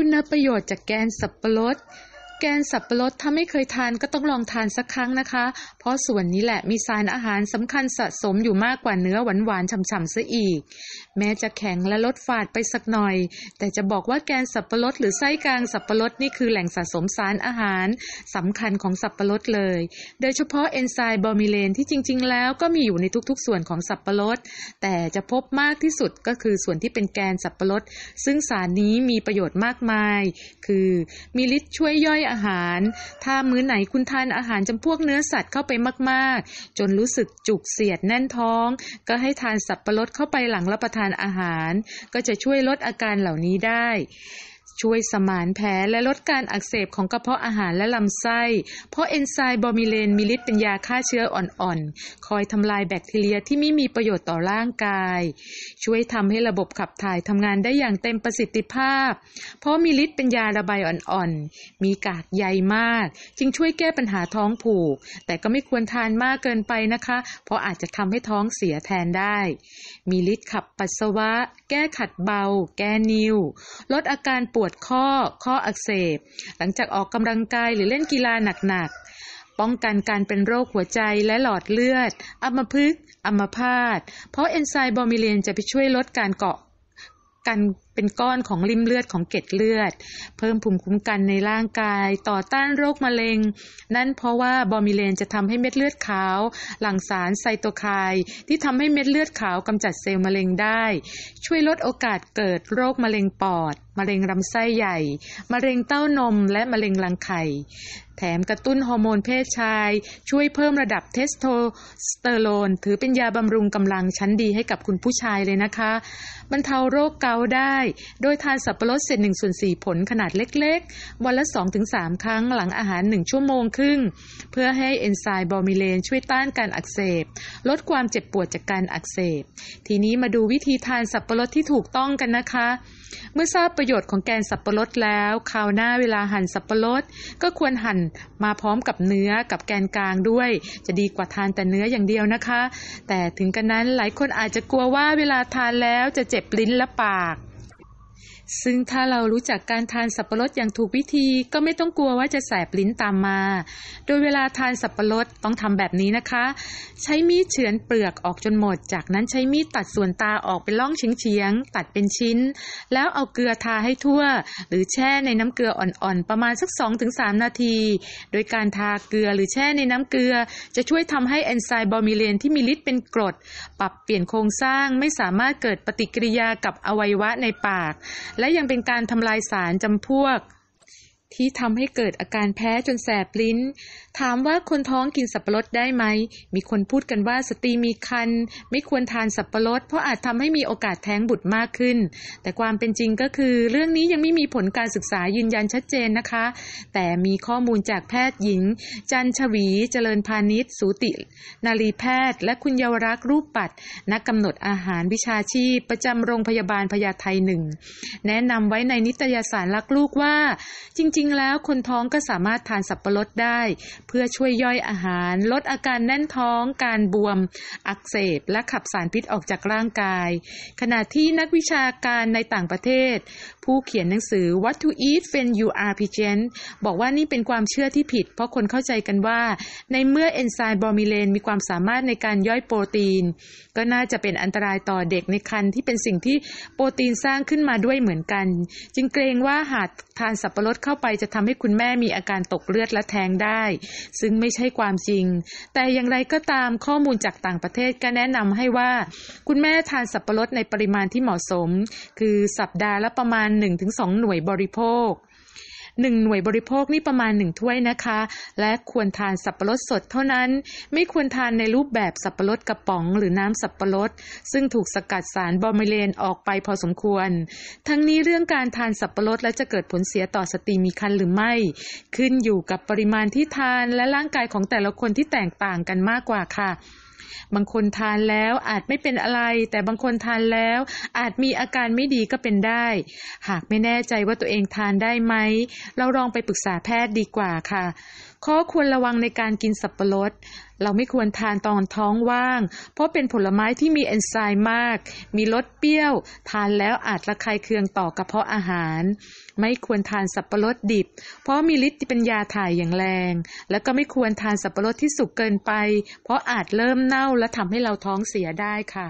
คุณประโยชน์จากแกน สับปะรดแกนสับปะรดถ้าไม่เคยทานก็ต้องลองทานสักครั้งนะคะ เพราะส่วนนี้แหละมีสารอาหารสำคัญสะสมอยู่มากกว่าเนื้อหวานๆฉ่ำๆซะอีก แม้จะแข็งและลดฝาดไปสักหน่อย แต่จะบอกว่าแกนสับปะรด หรือไส้กลางสับปะรดนี่คือแหล่งสะสมสารอาหารสำคัญของสับปะรดเลย โดยเฉพาะเอนไซม์บอมิเลนที่จริงๆ แล้วก็มีอยู่ในทุก ๆ ส่วนของสับปะรด แต่จะพบมากที่สุดก็คือส่วนที่เป็นแกนสับปะรด ซึ่งสารนี้มีประโยชน์มากมาย คือมีฤทธิ์ช่วยย่อยอาหาร ถ้ามื้อไหนคุณทานอาหารจำพวกเนื้อสัตว์เข้าไปมากๆ จนรู้สึกจุกเสียดแน่นท้อง ก็ให้ทานสับปะรดเข้าไปหลังรับประทานอาหาร ก็จะช่วยลดอาการเหล่านี้ได้ช่วยสมานแผลและลดการอักเสบของกระเพาะอาหารและลำไส้ เพราะเอนไซม์บอมิเลน มีฤทธิ์เป็นยาฆ่าเชื้ออ่อนๆคอยทำลายแบคทีเรียที่ไม่มีประโยชน์ต่อร่างกาย ช่วยทำให้ระบบขับถ่ายทำงานได้อย่างเต็มประสิทธิภาพ เพราะมีฤทธิ์เป็นยาระบายอ่อนๆ มีกากใยมาก จึงช่วยแก้ปัญหาท้องผูก แต่ก็ไม่ควรทานมากเกินไปนะคะ เพราะอาจจะทำให้ท้องเสียแทนได้ มีฤทธิ์ขับปัสสาวะ แก้ขัดเบา แก้นิ่ว ลดอาการปวดข้อ ข้ออักเสบ หลังจากออกกำลังกายหรือเล่นกีฬาหนักๆ ป้องกันการเป็นโรคหัวใจและหลอดเลือด อัมพฤกษ์ อัมพาต เพราะเอนไซม์บอมิเลนจะไปช่วยลดการเกาะกันเป็นก้อนของริมเลือดของเกล็ดเลือด เพิ่มภูมิคุ้มกันในร่างกาย ต่อต้านโรคมะเร็ง นั่นเพราะว่าบอมิเลนจะทำให้เม็ดเลือดขาว หลั่งสารไซโตไคน์ที่ทำให้เม็ดเลือดขาวกำจัดเซลล์มะเร็งได้ ช่วยลดโอกาสเกิดโรคมะเร็งปอดมะเร็งลำไส้ใหญ่ มะเร็งเต้านม และมะเร็งรังไข่ แถมกระตุ้นฮอร์โมนเพศชาย ช่วยเพิ่มระดับเทสโทสเตอโรน ถือเป็นยาบำรุงกำลังชั้นดีให้กับคุณผู้ชายเลยนะคะ บรรเทาโรคเกาได้ โดยทานสับปะรดเศษหนึ่งส่วนสี่ผลขนาดเล็กๆ วันละ 2-3 ครั้งหลังอาหาร 1 ชั่วโมงครึ่ง เพื่อให้เอนไซม์บอมิเลนช่วยต้านการอักเสบ ลดความเจ็บปวดจากการอักเสบ ทีนี้มาดูวิธีทานสับปะรดที่ถูกต้องกันนะคะ เมื่อทราบประประโยชน์ของแกนสับปะรดแล้ว คราวหน้าเวลาหั่นสับปะรด ก็ควรหั่นมาพร้อมกับเนื้อกับแกนกลางด้วย จะดีกว่าทานแต่เนื้ออย่างเดียวนะคะ แต่ถึงกันนั้นหลายคนอาจจะกลัวว่าเวลาทานแล้วจะเจ็บลิ้นและปากซึ่งถ้าเรารู้จักการทานสับปะรดอย่างถูกวิธีก็ไม่ต้องกลัวว่าจะแสบลิ้นตามมา โดยเวลาทานสับปะรดต้องทำแบบนี้นะคะ ใช้มีดเฉือนเปลือกออกจนหมด จากนั้นใช้มีดตัดส่วนตาออกเป็นร่องเฉียงๆ ตัดเป็นชิ้น แล้วเอาเกลือทาให้ทั่ว หรือแช่ในน้ำเกลืออ่อนๆ ประมาณสัก 2-3 นาที โดยการทาเกลือหรือแช่ในน้ำเกลือ จะช่วยทำให้เอนไซม์บอมิเลนที่มีฤทธิ์เป็นกรด ปรับเปลี่ยนโครงสร้างไม่สามารถเกิดปฏิกิริยากับอวัยวะในปากและยังเป็นการทำลายสารจำพวกที่ทำให้เกิดอาการแพ้จนแสบลิ้น ถามว่าคนท้องกินสับปะรดได้ไหม มีคนพูดกันว่าสตรีมีคัน ไม่ควรทานสับปะรดเพราะอาจทำให้มีโอกาสแท้งบุตรมากขึ้น แต่ความเป็นจริงก็คือ เรื่องนี้ยังไม่มีผลการศึกษายืนยันชัดเจนนะคะ แต่มีข้อมูลจากแพทย์หญิง จันชวี เจริญพาณิชสูติ นารีแพทย์ และคุณเยาวรักษ์รูปปัดนักกำหนดอาหารวิชาชีพประจำโรงพยาบาลพญาไทหนึ่งแนะนำไว้ในนิตยสารรักลูกว่าจริงงๆแล้วคนท้องก็สามารถทานสับปะรดได้เพื่อช่วยย่อยอาหาร ลดอาการแน่นท้อง การบวมอักเสบ และขับสารพิษออกจากร่างกาย ขณะที่นักวิชาการในต่างประเทศผู้เขียนหนังสือ What to Eat When You Are Pigeon บอกว่านี่เป็นความเชื่อที่ผิด เพราะคนเข้าใจกันว่า ในเมื่อเอนไซม์บอมิเลน มีความสามารถในการย่อยโปรตีน ก็น่าจะเป็นอันตรายต่อเด็กในครรภ์ที่เป็นสิ่งที่โปรตีนสร้างขึ้นมาด้วยเหมือนกัน จึงเกรงว่าหากทานสับปะรดเข้าไปจะทำให้คุณแม่มีอาการตกเลือดและแท้งได้ ซึ่งไม่ใช่ความจริง แต่อย่างไรก็ตามข้อมูลจากต่างประเทศก็แนะนำให้ว่าคุณแม่ทานสับปะรดในปริมาณที่เหมาะสม คือสัปดาห์ละประมาณหนึ่งถึงหน่วยบริโภคหนึ่งหน่วยบริโภคนี่ประมาณหนึ่งถ้วยนะคะ และควรทานสับปะรดสดเท่านั้น ไม่ควรทานในรูปแบบสับปะรดกระป๋องหรือน้ำสับปะรด ซึ่งถูกสกัดสารบอมิเลนออกไปพอสมควร ทั้งนี้เรื่องการทานสับปะรดและจะเกิดผลเสียต่อสตรีมีครรภ์หรือไม่ ขึ้นอยู่กับปริมาณที่ทานและร่างกายของแต่ละคนที่แตกต่างกันมากกว่าค่ะบางคนทานแล้วอาจไม่เป็นอะไร แต่บางคนทานแล้วอาจมีอาการไม่ดีก็เป็นได้ หากไม่แน่ใจว่าตัวเองทานได้ไหม เราลองไปปรึกษาแพทย์ดีกว่าค่ะ ข้อควรระวังในการกินสับปะรดเราไม่ควรทานตอนท้องว่าง เพราะเป็นผลไม้ที่มีเอนไซม์มาก มีรสเปรี้ยว ทานแล้วอาจระคายเคืองต่อกระเพาะอาหาร ไม่ควรทานสับปะรดดิบ เพราะมีฤทธิ์เป็นยาถ่ายอย่างแรง แล้วก็ไม่ควรทานสับปะรดที่สุกเกินไป เพราะอาจเริ่มเน่าและทำให้เราท้องเสียได้ค่ะ